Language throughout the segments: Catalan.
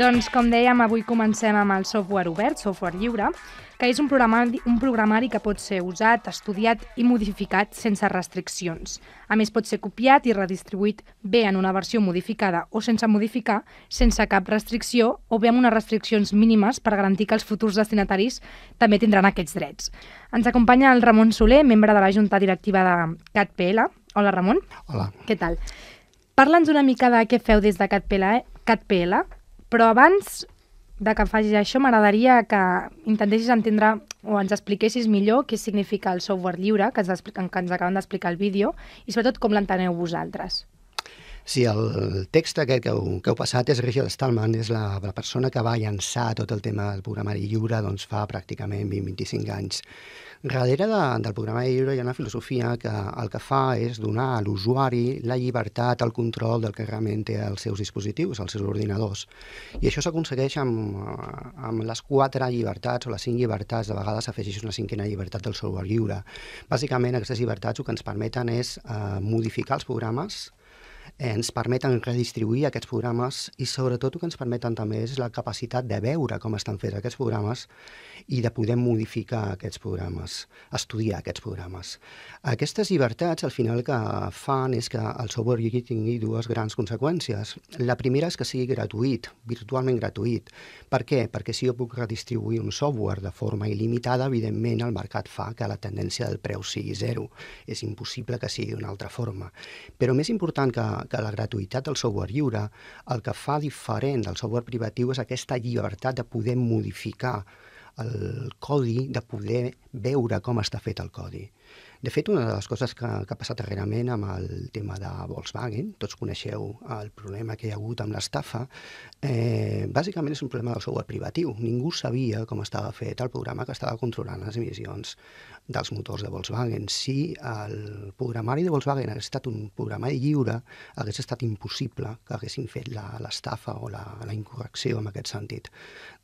Doncs, com dèiem, avui comencem amb el software obert, software lliure, que és un programari, un programari que pot ser usat, estudiat i modificat sense restriccions. A més, pot ser copiat i redistribuït bé en una versió modificada o sense modificar, sense cap restricció, o bé amb unes restriccions mínimes per garantir que els futurs destinataris també tindran aquests drets. Ens acompanya el Ramon Soler, membre de la Junta Directiva de CatPL. Hola, Ramon. Hola. Què tal? Parla'ns una mica de què feu des de CatPL, eh? CatPL però abans de que facis això, m'agradaria que intentessis entendre o ens expliquessis millor què significa el software lliure, que ens, que ens acaben d'explicar el vídeo, i sobretot com l'enteneu vosaltres si el text aquest que heu, que heu passat és Richard Stallman, és la, la persona que va llançar tot el tema del programari lliure doncs, fa pràcticament 20-25 anys. Darrere de, del programa lliure hi ha una filosofia que el que fa és donar a l'usuari la llibertat, el control del que realment té els seus dispositius, els seus ordinadors. I això s'aconsegueix amb, amb les quatre llibertats o les cinc llibertats, de vegades afegeix una cinquena llibertat del software lliure. Bàsicament, aquestes llibertats el que ens permeten és eh, modificar els programes eh, ens permeten redistribuir aquests programes i sobretot el que ens permeten també és la capacitat de veure com estan fets aquests programes i de poder modificar aquests programes, estudiar aquests programes. Aquestes llibertats al final que fan és que el software lliure tingui dues grans conseqüències. La primera és que sigui gratuït, virtualment gratuït. Per què? Perquè si jo puc redistribuir un software de forma il·limitada, evidentment el mercat fa que la tendència del preu sigui zero. És impossible que sigui d'una altra forma. Però més important que que la gratuïtat del software lliure el que fa diferent del software privatiu és aquesta llibertat de poder modificar el codi, de poder veure com està fet el codi. De fet, una de les coses que, que ha passat darrerament amb el tema de Volkswagen, tots coneixeu el problema que hi ha hagut amb l'estafa, eh, bàsicament és un problema del software privatiu. Ningú sabia com estava fet el programa que estava controlant les emissions dels motors de Volkswagen. Si el programari de Volkswagen hagués estat un programari lliure, hagués estat impossible que haguessin fet l'estafa o la, la incorrecció en aquest sentit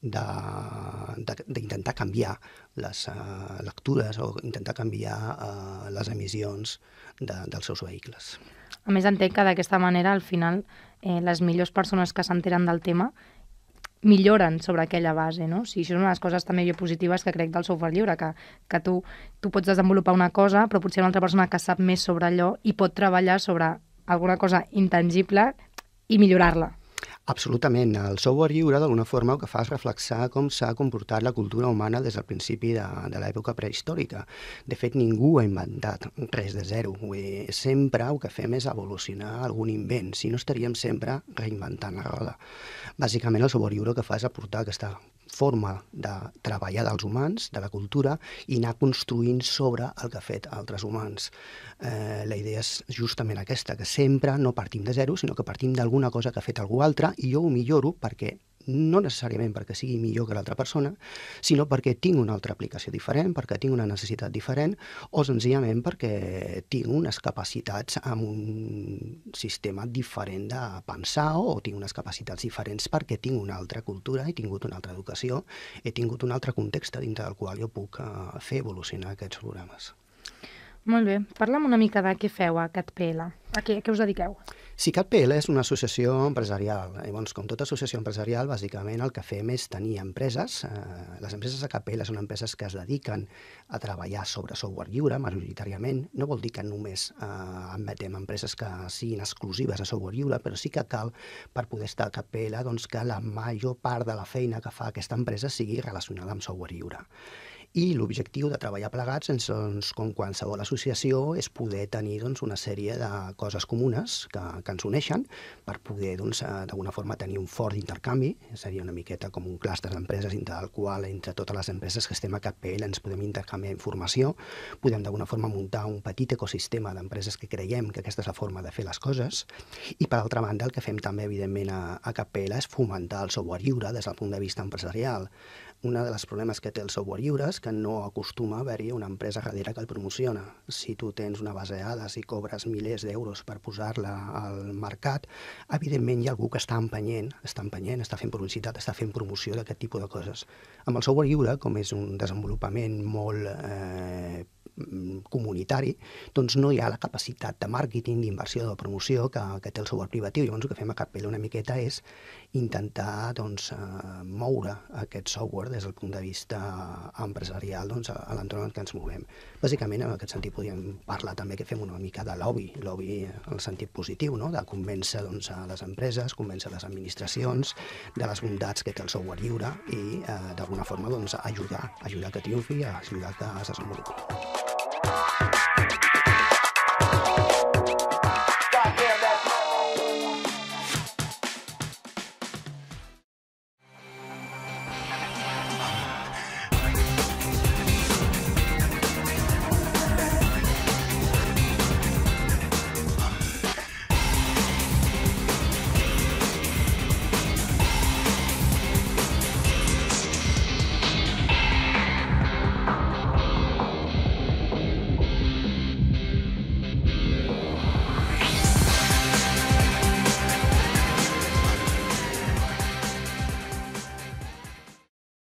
d'intentar canviar les uh, lectures o intentar canviar uh, Eh, les emissions de, dels seus vehicles. A més, entenc que d'aquesta manera, al final, eh, les millors persones que s'enteren del tema milloren sobre aquella base, no? O sigui, això és una de les coses també jo positives que crec del software lliure, que, que tu, tu pots desenvolupar una cosa, però potser una altra persona que sap més sobre allò i pot treballar sobre alguna cosa intangible i millorar-la. Absolutament. El software lliure, d'alguna forma, el que fa és reflexar com s'ha comportat la cultura humana des del principi de, de l'època prehistòrica. De fet, ningú ha inventat res de zero. Vull dir, sempre el que fem és evolucionar algun invent, si no estaríem sempre reinventant la roda. Bàsicament, el software lliure el que fa és aportar aquesta forma de treballar dels humans, de la cultura, i anar construint sobre el que ha fet altres humans. Eh, la idea és justament aquesta, que sempre no partim de zero, sinó que partim d'alguna cosa que ha fet algú altre i jo ho milloro perquè no necessàriament perquè sigui millor que l'altra persona, sinó perquè tinc una altra aplicació diferent, perquè tinc una necessitat diferent, o senzillament perquè tinc unes capacitats amb un sistema diferent de pensar o tinc unes capacitats diferents perquè tinc una altra cultura, he tingut una altra educació, he tingut un altre context dintre del qual jo puc eh, fer evolucionar aquests programes. Molt bé. Parla'm una mica de què feu a CatPL. A què, a què us dediqueu? Sí, CatPL és una associació empresarial. Eh, llavors, com tota associació empresarial, bàsicament el que fem és tenir empreses. Eh, les empreses de CatPL són empreses que es dediquen a treballar sobre software lliure, majoritàriament. No vol dir que només eh, admetem empreses que siguin exclusives a software lliure, però sí que cal, per poder estar a CatPL, doncs, que la major part de la feina que fa aquesta empresa sigui relacionada amb software lliure i l'objectiu de treballar plegats, és, doncs, com qualsevol associació, és poder tenir doncs, una sèrie de coses comunes que, que ens uneixen per poder doncs, eh, d'alguna doncs, forma tenir un fort intercanvi, seria una miqueta com un clúster d'empreses entre el qual entre totes les empreses que estem a pell, ens podem intercanviar informació, podem d'alguna forma muntar un petit ecosistema d'empreses que creiem que aquesta és la forma de fer les coses i per altra banda el que fem també evidentment a, a CAPL és fomentar el software lliure des del punt de vista empresarial. Un dels problemes que té el software lliure és que no acostuma a haver-hi una empresa darrere que el promociona. Si tu tens una base de dades i cobres milers d'euros per posar-la al mercat, evidentment hi ha algú que està empenyent, està empenyent, està fent publicitat, està fent promoció d'aquest tipus de coses. Amb el software lliure, com és un desenvolupament molt eh, Mm, comunitari, doncs no hi ha la capacitat de màrqueting, d'inversió, de promoció que, que té el software privatiu. Llavors el que fem a Capella una miqueta és intentar doncs, eh, moure aquest software des del punt de vista empresarial doncs, a l'entorn en què ens movem. Bàsicament, en aquest sentit, podríem parlar també que fem una mica de lobby, lobby en el sentit positiu, no? de convèncer doncs, a les empreses, convèncer les administracions de les bondats que té el software lliure i eh, d'alguna forma doncs, ajudar, ajudar que triomfi, ajudar que es desenvolupi. Thank you.